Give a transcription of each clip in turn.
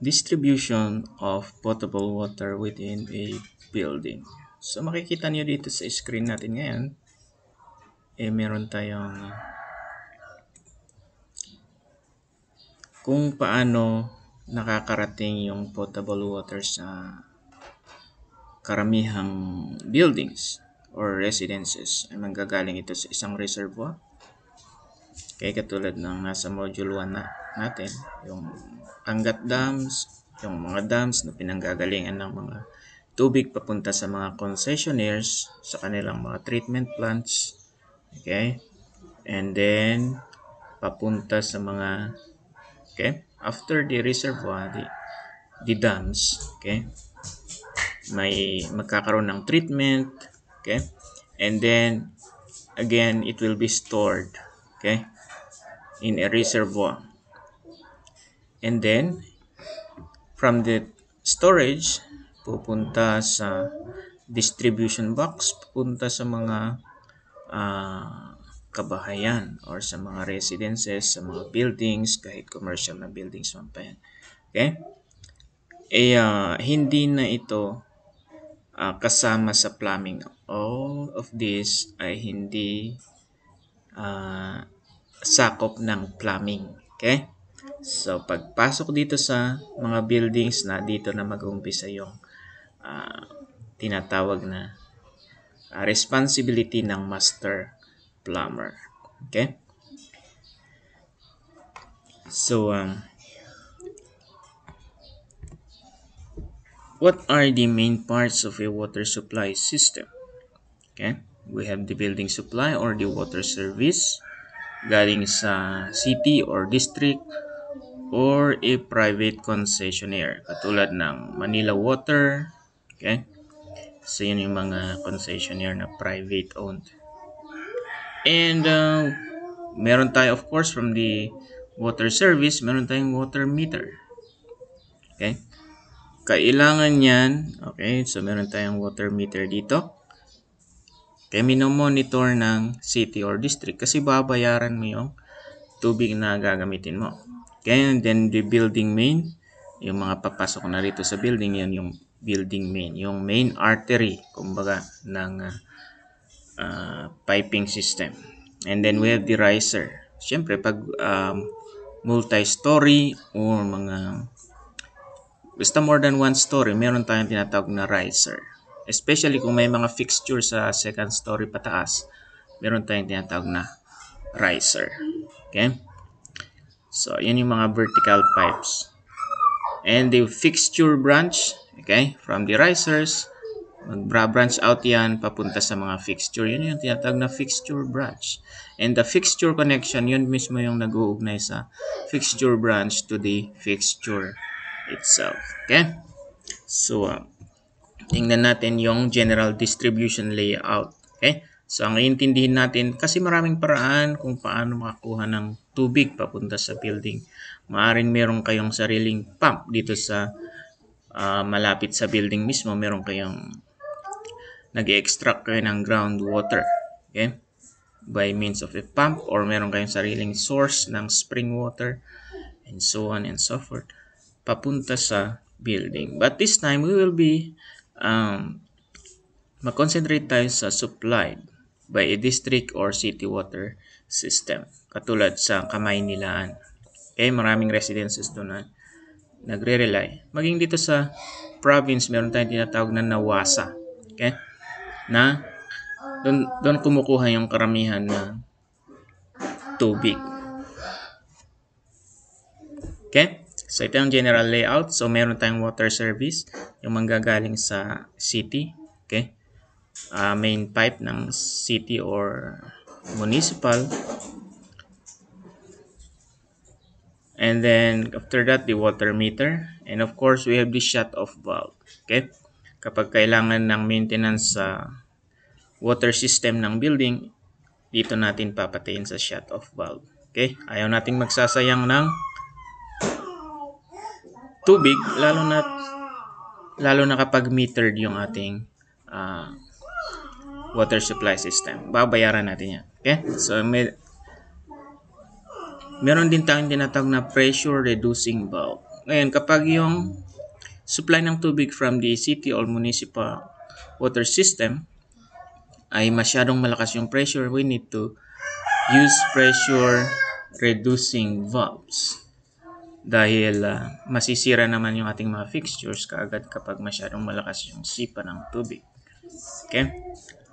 distribution of potable water within a building. So makikita niyo dito sa screen natin ngayon, eh meron tayong kung paano nakakarating yung potable water sa karamihang buildings or residences ay manggagaling ito sa isang reservoir. Kaya katulad ng nasa module 1 na natin, yung angat dams, yung mga dams na pinanggagalingan ng mga tubig papunta sa mga concessionaires sa kanilang mga treatment plants. Okay? And then, papunta sa mga, okay? After the reservoir, the, the dams, okay? May magkakaroon ng treatment, okay? And then, again, it will be stored, okay? In a reservoir. And then, from the storage, pupunta sa distribution box, pupunta sa mga uh, kabahayan or sa mga residences, sa mga buildings, kahit commercial na buildings man pa yan. Okay? Eh, uh, hindi na ito uh, kasama sa plumbing. All of this ay hindi uh, sakop ng plumbing. Okay? So, pagpasok dito sa mga buildings na dito na mag-umpisa yung uh, tinatawag na uh, responsibility ng master plumber. Okay? So, um, what are the main parts of a water supply system? Okay? We have the building supply or the water service galing sa city or district or a private concessionaire katulad ng Manila Water okay so yun yung mga concessionaire na private owned and uh, meron tayo of course from the water service meron tayong water meter okay kailangan yan okay so meron tayong water meter dito kaya minomonitor ng city or district kasi babayaran mo yung tubig na gagamitin mo Okay, then the building main, yung mga papasok na rito sa building, yan yung building main, yung main artery, kumbaga, ng uh, uh, piping system. And then we have the riser. Siyempre, pag um, multi-story or mga basta more than one story, meron tayong tinatawag na riser. Especially kung may mga fixture sa second story pataas, meron tayong tinatawag na riser. Okay? So, yan yung mga vertical pipes. And the fixture branch, okay, from the risers, magbra-branch out yan papunta sa mga fixture. Yun yung tinatag na fixture branch. And the fixture connection, yun mismo yung nag-uugnay sa fixture branch to the fixture itself. Okay? So, uh, tingnan natin yung general distribution layout. Okay? So ang iintindihin natin, kasi maraming paraan kung paano makakuha ng tubig papunta sa building. Maaring meron kayong sariling pump dito sa uh, malapit sa building mismo. Meron kayong nag-extract kayo ng groundwater. Okay? By means of a pump or meron kayong sariling source ng spring water and so on and so forth papunta sa building. But this time, we will be um, mag-concentrate tayo sa supplied by a district or city water system. Katulad sa kamay nilaan. Okay, maraming residences doon na nagre-rely. Maging dito sa province, meron tayong tinatawag na nawasa. Okay? Na doon, doon kumukuha yung karamihan na tubig. Okay? So, ito yung general layout. So, meron tayong water service, yung manggagaling sa city. Okay? uh, main pipe ng city or municipal. And then, after that, the water meter. And of course, we have the shut-off valve. Okay? Kapag kailangan ng maintenance sa water system ng building, dito natin papatayin sa shut-off valve. Okay? Ayaw nating magsasayang ng tubig, lalo na, lalo na kapag metered yung ating uh, water supply system. Babayaran natin yan. Okay? So, may, meron din tayong dinatag na pressure reducing valve. Ngayon, kapag yung supply ng tubig from the city or municipal water system ay masyadong malakas yung pressure, we need to use pressure reducing valves dahil uh, masisira naman yung ating mga fixtures kaagad kapag masyadong malakas yung sipa ng tubig. Okay?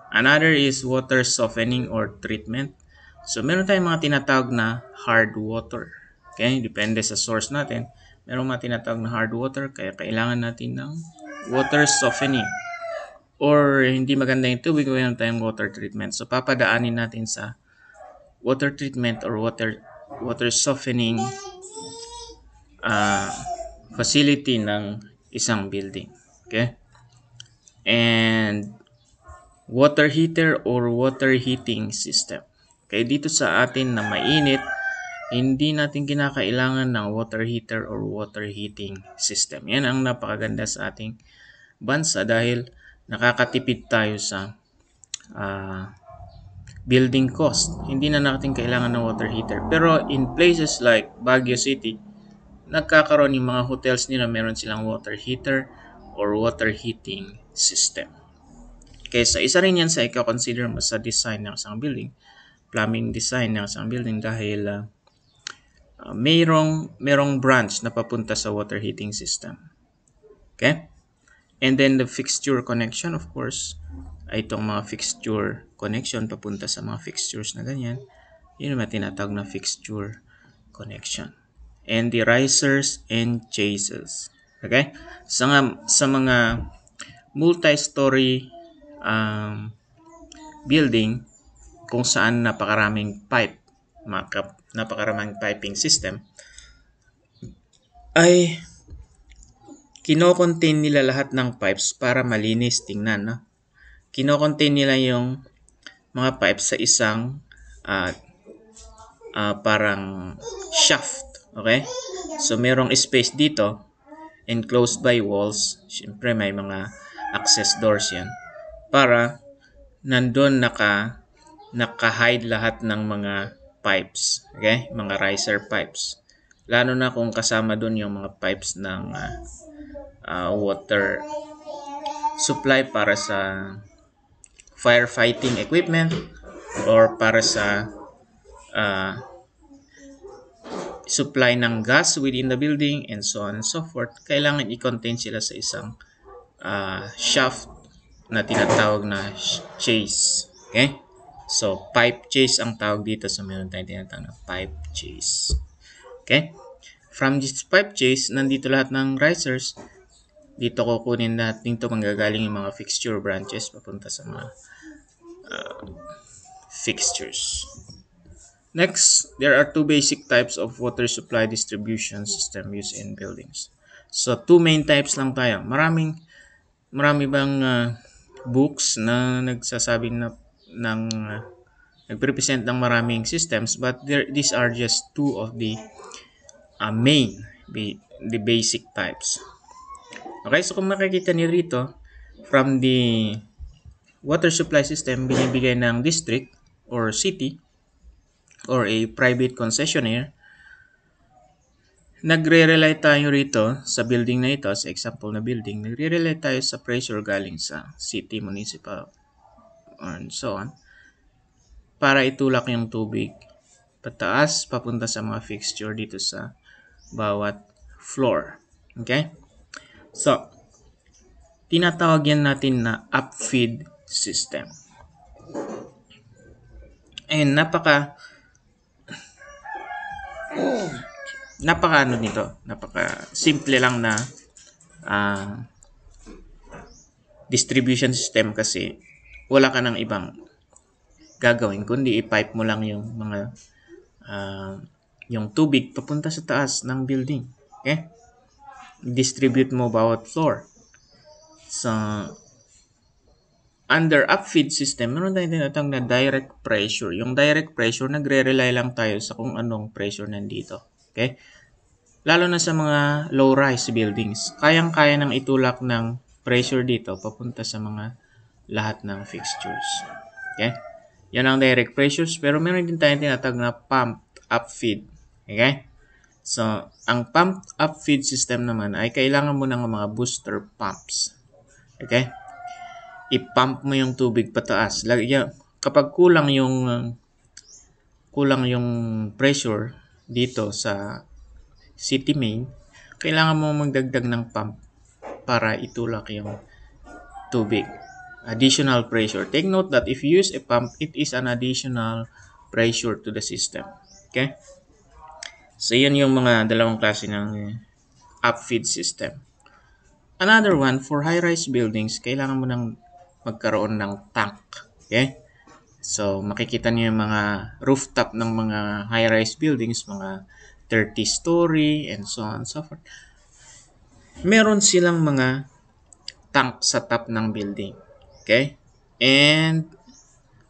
Another is water softening or treatment. So, meron tayong mga tinatawag na hard water. Okay? Depende sa source natin. Meron mga tinatawag na hard water, kaya kailangan natin ng water softening. Or hindi maganda yung tubig, meron tayong water treatment. So, papadaanin natin sa water treatment or water water softening uh, facility ng isang building. Okay? And water heater or water heating system. Okay, dito sa atin na mainit, hindi natin kinakailangan ng water heater or water heating system. Yan ang napakaganda sa ating bansa dahil nakakatipid tayo sa uh, building cost. Hindi na natin kailangan ng water heater. Pero in places like Baguio City, nagkakaroon yung mga hotels nila meron silang water heater or water heating system. Kaysa isa rin yan sa i-consider mo sa design ng isang building, plumbing design ng isang building dahil uh, uh, mayroong, mayroong branch na papunta sa water heating system. Okay? And then the fixture connection, of course, ay itong mga fixture connection papunta sa mga fixtures na ganyan. Yun yung tinatawag na fixture connection. And the risers and chases. Okay? Sa, sa mga multi-story um, building kung saan napakaraming pipe, napakaraming piping system, ay kinocontain nila lahat ng pipes para malinis tingnan. No? Kinocontain nila yung mga pipes sa isang uh, uh, parang shaft. Okay? So, merong space dito enclosed by walls. Siyempre, may mga access doors yan para nandun naka naka-hide lahat ng mga pipes, okay? Mga riser pipes. Lalo na kung kasama doon yung mga pipes ng uh, uh, water supply para sa firefighting equipment or para sa uh, supply ng gas within the building and so on and so forth. Kailangan i-contain sila sa isang uh, shaft na tinatawag na chase. Okay? So, pipe chase ang tawag dito. sa meron tayong tinatawag na pipe chase. Okay? From this pipe chase, nandito lahat ng risers. Dito kukunin lahat. Dito manggagaling yung mga fixture branches papunta sa mga uh, fixtures. Next, there are two basic types of water supply distribution system used in buildings. So, two main types lang tayo. Maraming, marami bang uh, books na nagsasabi na ng uh, nagrepresent ng maraming systems but there, these are just two of the uh, main the basic types. Okay, so kung makikita niyo rito from the water supply system binibigay ng district or city or a private concessionaire nagre-rely tayo rito sa building na ito, sa example na building, nagre-rely tayo sa pressure galing sa city, municipal, and so on, para itulak yung tubig pataas papunta sa mga fixture dito sa bawat floor. Okay? So, tinatawag yan natin na upfeed system. And napaka napaka ano nito, napaka simple lang na uh, distribution system kasi wala ka ng ibang gagawin kundi i-pipe mo lang yung mga uh, yung tubig papunta sa taas ng building. Okay? Distribute mo bawat floor. So, under upfeed system, meron tayong tinatawag na direct pressure. Yung direct pressure, nagre-rely lang tayo sa kung anong pressure nandito. Okay? Lalo na sa mga low-rise buildings. Kayang-kaya nang itulak ng pressure dito papunta sa mga lahat ng fixtures. Okay? Yan ang direct pressures. Pero meron din tayong tinatag na pumped up feed. Okay? So, ang pumped up feed system naman ay kailangan mo ng mga booster pumps. Okay? I-pump mo yung tubig pataas. Kapag kulang yung uh, kulang yung pressure, dito sa city main, kailangan mo magdagdag ng pump para itulak yung tubig. Additional pressure. Take note that if you use a pump, it is an additional pressure to the system. Okay? So, yan yung mga dalawang klase ng upfeed eh, system. Another one, for high-rise buildings, kailangan mo nang magkaroon ng tank. Okay? So, makikita niyo yung mga rooftop ng mga high-rise buildings, mga 30-story, and so on and so forth. Meron silang mga tank sa top ng building. Okay? And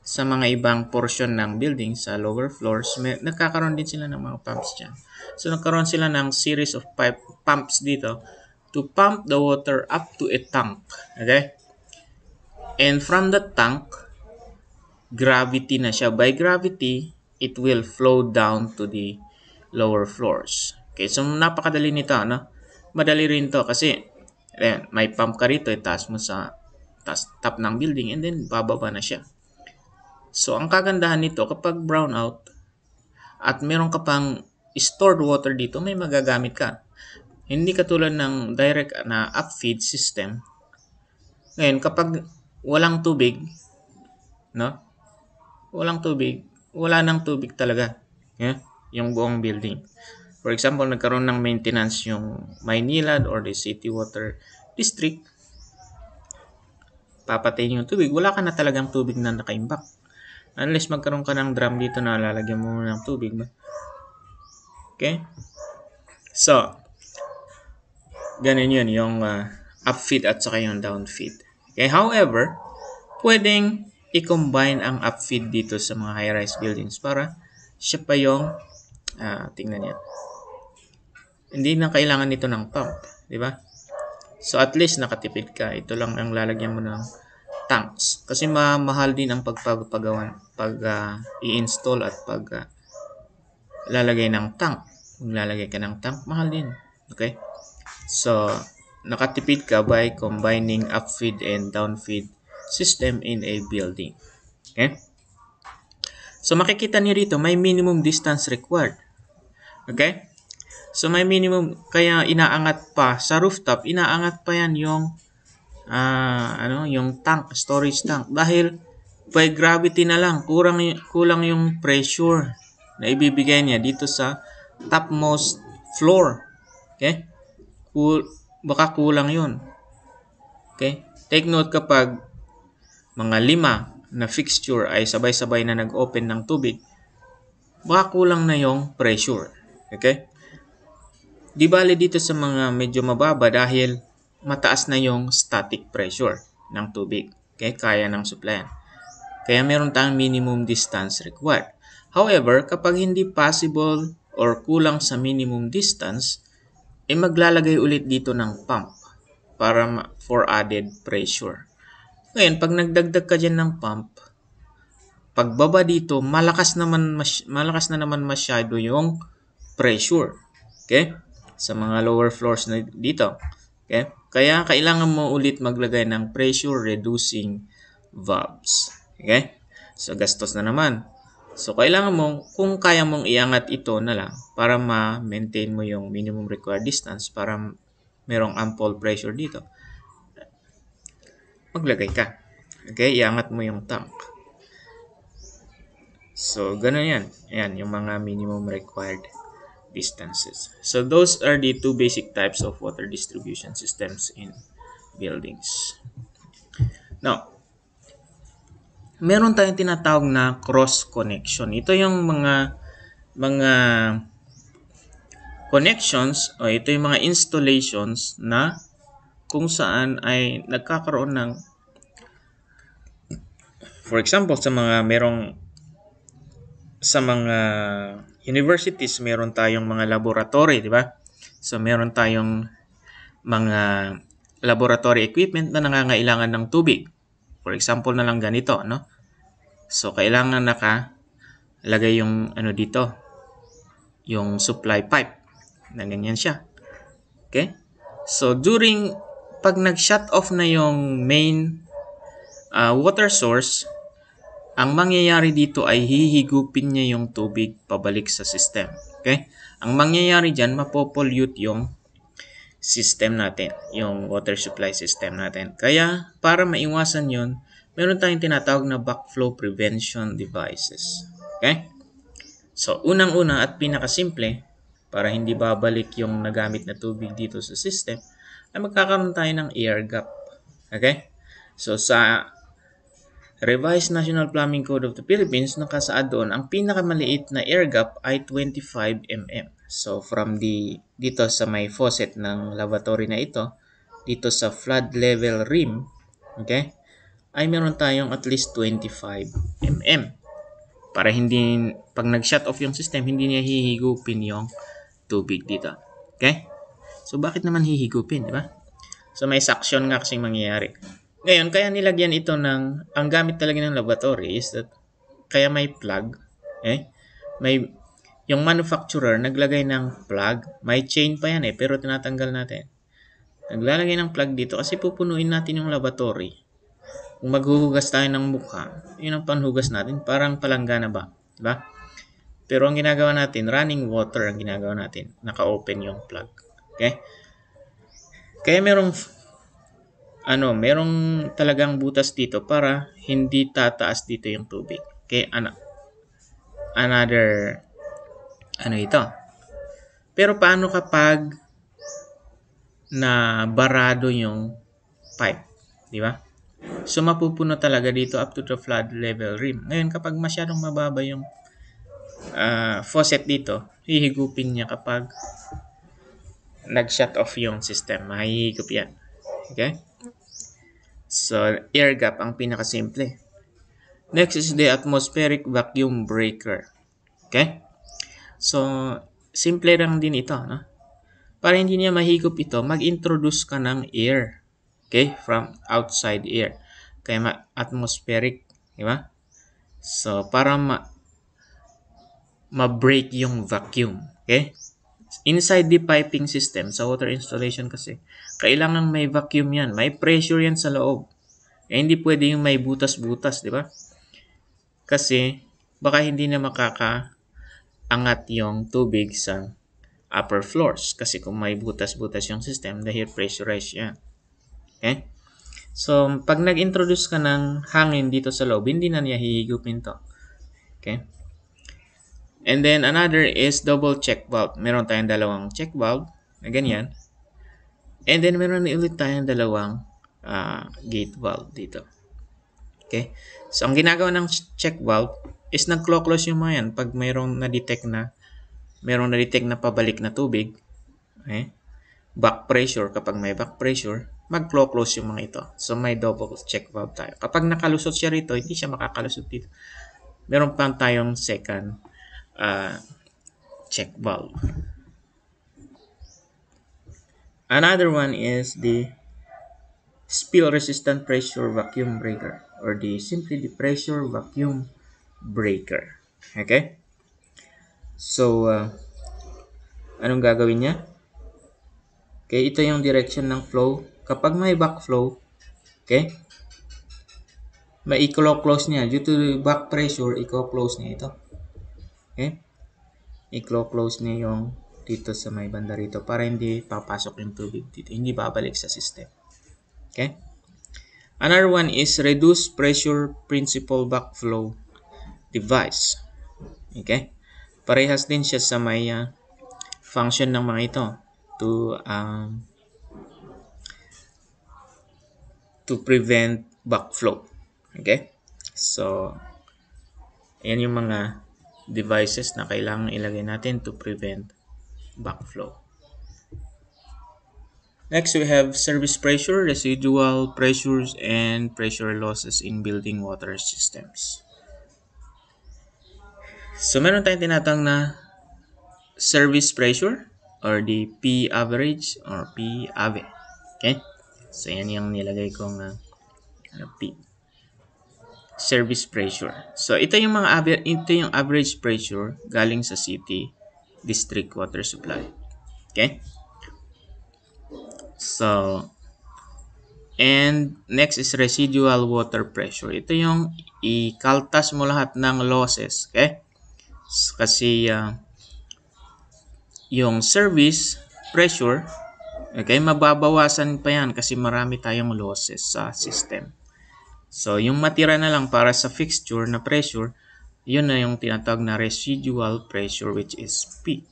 sa mga ibang portion ng building, sa lower floors, may, nagkakaroon din sila ng mga pumps dyan. So, nagkaroon sila ng series of pipe, pumps dito to pump the water up to a tank. Okay? And from the tank, gravity na siya. By gravity, it will flow down to the lower floors. Okay, so napakadali nito, ano? Madali rin to kasi ayan, may pump ka rito, itaas mo sa taas, top ng building and then bababa na siya. So, ang kagandahan nito, kapag brownout at meron ka pang stored water dito, may magagamit ka. Hindi katulad ng direct na upfeed system. Ngayon, kapag walang tubig, no? walang tubig, wala nang tubig talaga. Yeah? Yung buong building. For example, nagkaroon ng maintenance yung Maynilad or the City Water District. Papatayin yung tubig. Wala ka na talagang tubig na nakaimbak. Unless magkaroon ka ng drum dito na lalagyan mo ng tubig. Okay? So, ganun yun, yung uh, ah, upfit at saka yung downfeed. Okay, however, pwedeng i-combine ang upfeed dito sa mga high-rise buildings para siya pa yung uh, tingnan niya. Hindi na kailangan nito ng pump, di ba? So at least nakatipid ka. Ito lang ang lalagyan mo ng tanks kasi ma mahal din ang pagpapagawan pag uh, i-install at pag uh, lalagay ng tank. Kung lalagay ka ng tank, mahal din. Okay? So, nakatipid ka by combining upfeed and downfeed system in a building. Okay? So, makikita niyo dito, may minimum distance required. Okay? So, may minimum, kaya inaangat pa sa rooftop, inaangat pa yan yung, uh, ano, yung tank, storage tank. Dahil, by gravity na lang, kurang, kulang yung pressure na ibibigay niya dito sa topmost floor. Okay? Kul baka kulang yun. Okay? Take note kapag mga lima na fixture ay sabay-sabay na nag-open ng tubig, baka kulang na yung pressure. Okay? Di bale dito sa mga medyo mababa dahil mataas na yung static pressure ng tubig. Okay? Kaya ng supplyan. Kaya meron tayong minimum distance required. However, kapag hindi possible or kulang sa minimum distance, eh maglalagay ulit dito ng pump para for added pressure. Ngayon, pag nagdagdag ka dyan ng pump, pagbaba dito, malakas, naman, malakas na naman masyado yung pressure. Okay? Sa mga lower floors na dito. Okay? Kaya kailangan mo ulit maglagay ng pressure reducing valves. Okay? So, gastos na naman. So, kailangan mo, kung kaya mong iangat ito na lang para ma-maintain mo yung minimum required distance para merong ample pressure dito maglagay ka. Okay, iangat mo yung tank. So, ganun yan. Ayan, yung mga minimum required distances. So, those are the two basic types of water distribution systems in buildings. Now, meron tayong tinatawag na cross connection. Ito yung mga mga connections o ito yung mga installations na kung saan ay nagkakaroon ng for example sa mga merong sa mga universities meron tayong mga laboratory di ba so meron tayong mga laboratory equipment na nangangailangan ng tubig for example na lang ganito no so kailangan naka lagay yung ano dito yung supply pipe na ganyan siya okay so during pag nag-shut off na yung main uh, water source, ang mangyayari dito ay hihigupin niya yung tubig pabalik sa system. Okay? Ang mangyayari dyan, mapopollute yung system natin, yung water supply system natin. Kaya, para maiwasan yon meron tayong tinatawag na backflow prevention devices. Okay? So, unang-una at pinakasimple, para hindi babalik yung nagamit na tubig dito sa system, ay magkakaroon tayo ng air gap. Okay? So sa Revised National Plumbing Code of the Philippines, nakasaad doon, ang pinakamaliit na air gap ay 25 mm. So from the, dito sa may faucet ng lavatory na ito, dito sa flood level rim, okay, ay meron tayong at least 25 mm. Para hindi, pag nag-shut off yung system, hindi niya hihigupin yung tubig dito. Okay? So, bakit naman hihigupin, di ba? So, may suction nga kasing mangyayari. Ngayon, kaya nilagyan ito ng, ang gamit talaga ng laboratory is that, kaya may plug, eh, may, yung manufacturer naglagay ng plug, may chain pa yan eh, pero tinatanggal natin. Naglalagay ng plug dito kasi pupunuin natin yung laboratory. Kung maghuhugas tayo ng mukha, yun ang panhugas natin, parang palangga na ba? Diba? Pero ang ginagawa natin, running water ang ginagawa natin. Naka-open yung plug. Okay? Kaya merong ano, merong talagang butas dito para hindi tataas dito yung tubig. Okay, ano, another, ano ito. Pero paano kapag na barado yung pipe? Di ba? So, mapupuno talaga dito up to the flood level rim. Ngayon, kapag masyadong mababa yung uh, faucet dito, hihigupin niya kapag nag-shut off yung system. Mahihigop yan. Okay? So, air gap ang pinakasimple. Next is the atmospheric vacuum breaker. Okay? So, simple lang din ito. No? Para hindi niya mahigop ito, mag-introduce ka ng air. Okay? From outside air. Kaya ma atmospheric. Di ba? So, para ma ma-break yung vacuum. Okay? inside the piping system, sa water installation kasi, kailangan may vacuum yan. May pressure yan sa loob. Eh, hindi pwede yung may butas-butas, di ba? Kasi, baka hindi na makaka angat yung tubig sa upper floors. Kasi kung may butas-butas yung system, dahil pressurized yan. Okay? So, pag nag-introduce ka ng hangin dito sa loob, hindi na niya hihigupin to. Okay? And then another is double check valve. Meron tayong dalawang check valve na ganyan. And then meron ulit tayong dalawang uh, gate valve dito. Okay? So ang ginagawa ng check valve is nag-clock nagclockless yung mga yan pag mayroong na-detect na mayroong na-detect na pabalik na tubig. Okay? Back pressure kapag may back pressure, mag-close yung mga ito. So, may double check valve tayo. Kapag nakalusot siya rito, hindi siya makakalusot dito. Meron pa tayong second uh, check valve. Another one is the spill resistant pressure vacuum breaker or the simply the pressure vacuum breaker. Okay? So, uh, anong gagawin niya? Okay, ito yung direction ng flow. Kapag may backflow, okay, may i-close niya. Due to the back pressure, i-close niya ito. Okay? Eh, i-close niya yung dito sa may banda rito para hindi papasok yung tubig dito. Hindi babalik sa system. Okay? Another one is reduce pressure principle backflow device. Okay? Parehas din siya sa may uh, function ng mga ito to um, to prevent backflow. Okay? So, ayan yung mga devices na kailangan ilagay natin to prevent backflow. Next, we have service pressure, residual pressures, and pressure losses in building water systems. So, meron tayong tinatang na service pressure or the P average or P ave. Okay? So, yan yung nilagay kong uh, P service pressure. So ito yung mga average ito yung average pressure galing sa city district water supply. Okay? So and next is residual water pressure. Ito yung ikaltas mo lahat ng losses, okay? Kasi uh, yung service pressure, okay, mababawasan pa yan kasi marami tayong losses sa system. So, yung matira na lang para sa fixture na pressure, yun na yung tinatawag na residual pressure which is P.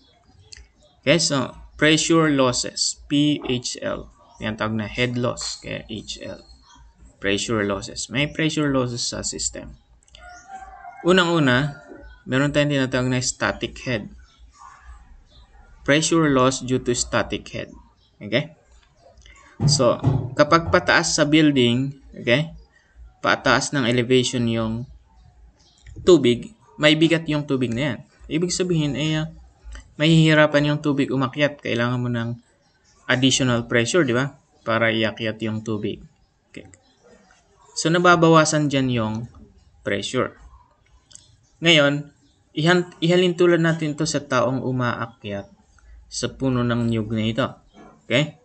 Okay, so pressure losses, PHL. Tinatawag na head loss, kaya HL. Pressure losses. May pressure losses sa system. Unang-una, meron tayong tinatawag na static head. Pressure loss due to static head. Okay? So, kapag pataas sa building, okay, pataas ng elevation yung tubig, may bigat yung tubig na yan. Ibig sabihin ay eh, mahihirapan yung tubig umakyat. Kailangan mo ng additional pressure, di ba? Para iakyat yung tubig. Okay. So, nababawasan dyan yung pressure. Ngayon, ihalin tulad natin to sa taong umaakyat sa puno ng nyug na ito. Okay?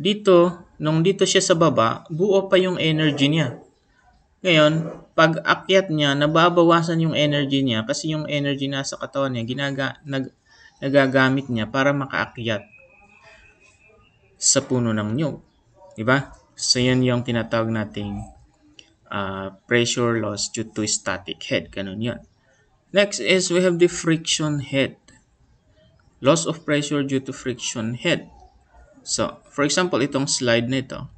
Dito, nung dito siya sa baba, buo pa yung energy niya. Ngayon, pag akyat niya, nababawasan yung energy niya kasi yung energy nasa katawan niya, ginaga, nag, nagagamit niya para makaakyat sa puno ng nyug. Diba? So, yan yung tinatawag nating uh, pressure loss due to static head. Ganun yun. Next is we have the friction head. Loss of pressure due to friction head. So, for example, itong slide nito,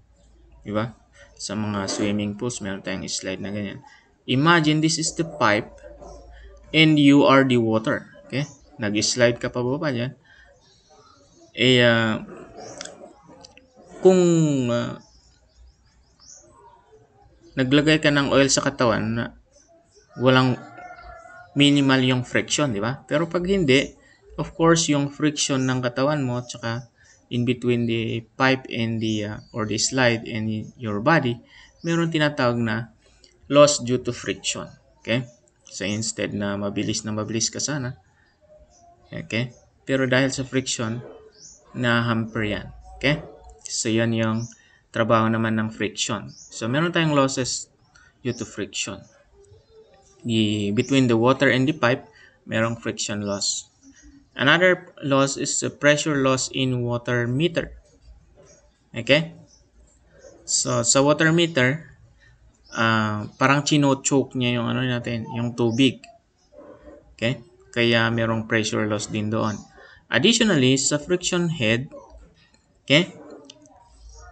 di ba? Sa mga swimming pools, meron tayong slide na ganyan. Imagine this is the pipe and you are the water. Okay? Nag-slide ka pababa dyan. Eh, uh, kung uh, naglagay ka ng oil sa katawan na walang minimal yung friction, di ba? Pero pag hindi, of course, yung friction ng katawan mo tsaka in between the pipe and the uh, or the slide and your body, meron tinatawag na loss due to friction. Okay? So instead na mabilis na mabilis ka sana, okay? Pero dahil sa friction, na-hamper yan. Okay? So yan yung trabaho naman ng friction. So meron tayong losses due to friction. The, between the water and the pipe, merong friction loss. Another loss is the pressure loss in water meter. Okay? So, sa water meter, uh, parang chino-choke niya yung ano natin, yung tubig. Okay? Kaya merong pressure loss din doon. Additionally, sa friction head, okay?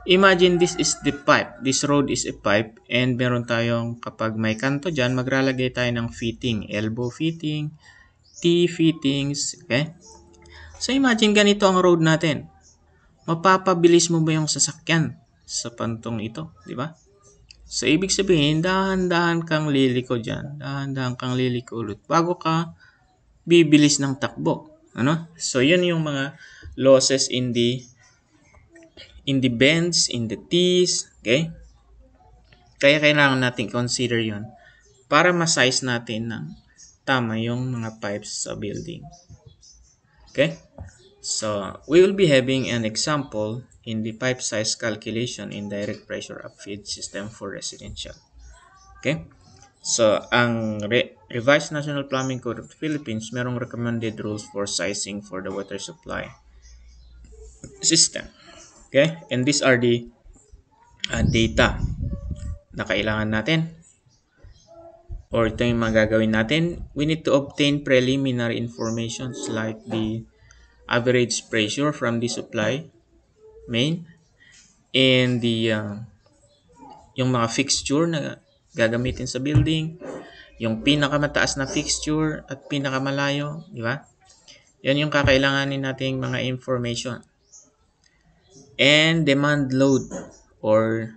Imagine this is the pipe. This road is a pipe and meron tayong kapag may kanto dyan, maglalagay tayo ng fitting, elbow fitting, T-fittings. Okay? So imagine ganito ang road natin. Mapapabilis mo ba yung sasakyan sa pantong ito? Di ba? So ibig sabihin, dahan-dahan kang liliko dyan. Dahan-dahan kang liliko ulit bago ka bibilis ng takbo. Ano? So yun yung mga losses in the in the bends, in the T's, okay? Kaya kailangan natin consider yon para ma-size natin ng tama yung mga pipes sa building. Okay? So, we will be having an example in the pipe size calculation in direct pressure upfeed system for residential. Okay? So, ang Re Revised National Plumbing Code of the Philippines, merong recommended rules for sizing for the water supply system. Okay? And these are the uh, data na kailangan natin or ito yung magagawin natin, we need to obtain preliminary informations like the average pressure from the supply main and the uh, yung mga fixture na gagamitin sa building, yung pinakamataas na fixture at pinakamalayo, di ba? Yan yung kakailanganin nating mga information. And demand load or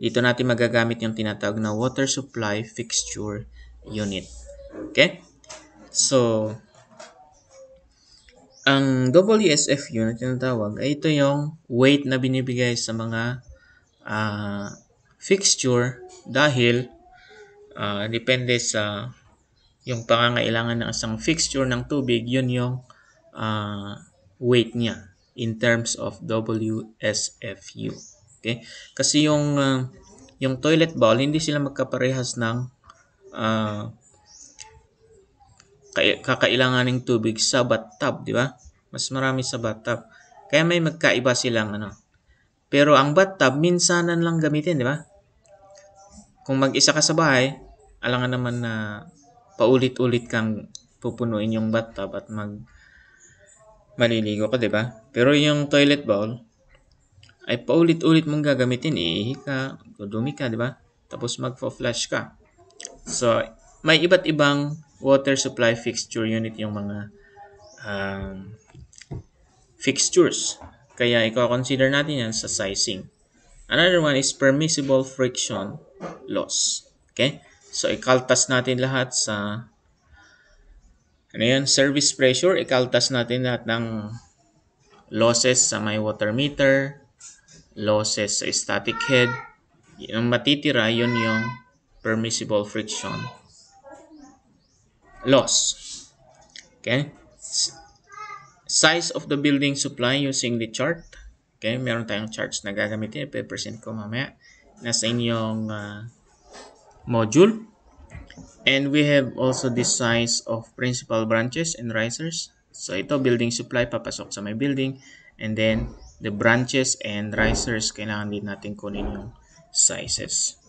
dito natin magagamit yung tinatawag na water supply fixture unit. Okay? So, ang WSF unit na tinatawag ay ito yung weight na binibigay sa mga uh, fixture dahil uh, depende sa yung pangangailangan ng isang fixture ng tubig, yun yung uh, weight niya in terms of WSFU. Okay? Kasi yung uh, yung toilet bowl hindi sila magkaparehas ng uh, ah, kakailangan ng tubig sa bathtub, di ba? Mas marami sa bathtub. Kaya may magkaiba silang ano. Pero ang bathtub minsanan lang gamitin, di ba? Kung mag-isa ka sa bahay, alangan naman na paulit-ulit kang pupunuin yung bathtub at mag maliligo ka, di ba? Pero yung toilet bowl, ay paulit-ulit mong gagamitin. Iihi eh. ka, dumi ka, di ba? Tapos magfo-flush ka. So, may iba't ibang water supply fixture unit yung mga um, fixtures. Kaya i-consider natin yan sa sizing. Another one is permissible friction loss. Okay? So, ikaltas natin lahat sa ano yan? service pressure, ikaltas natin lahat ng losses sa may water meter, losses sa static head. Yung matitira, yun yung permissible friction loss. Okay? Size of the building supply using the chart. Okay? Meron tayong charts na gagamitin. I-present ko mamaya. Nasa inyong uh, module. And we have also the size of principal branches and risers. So, ito, building supply, papasok sa may building. And then, the branches and risers, kailangan din natin kunin yung sizes.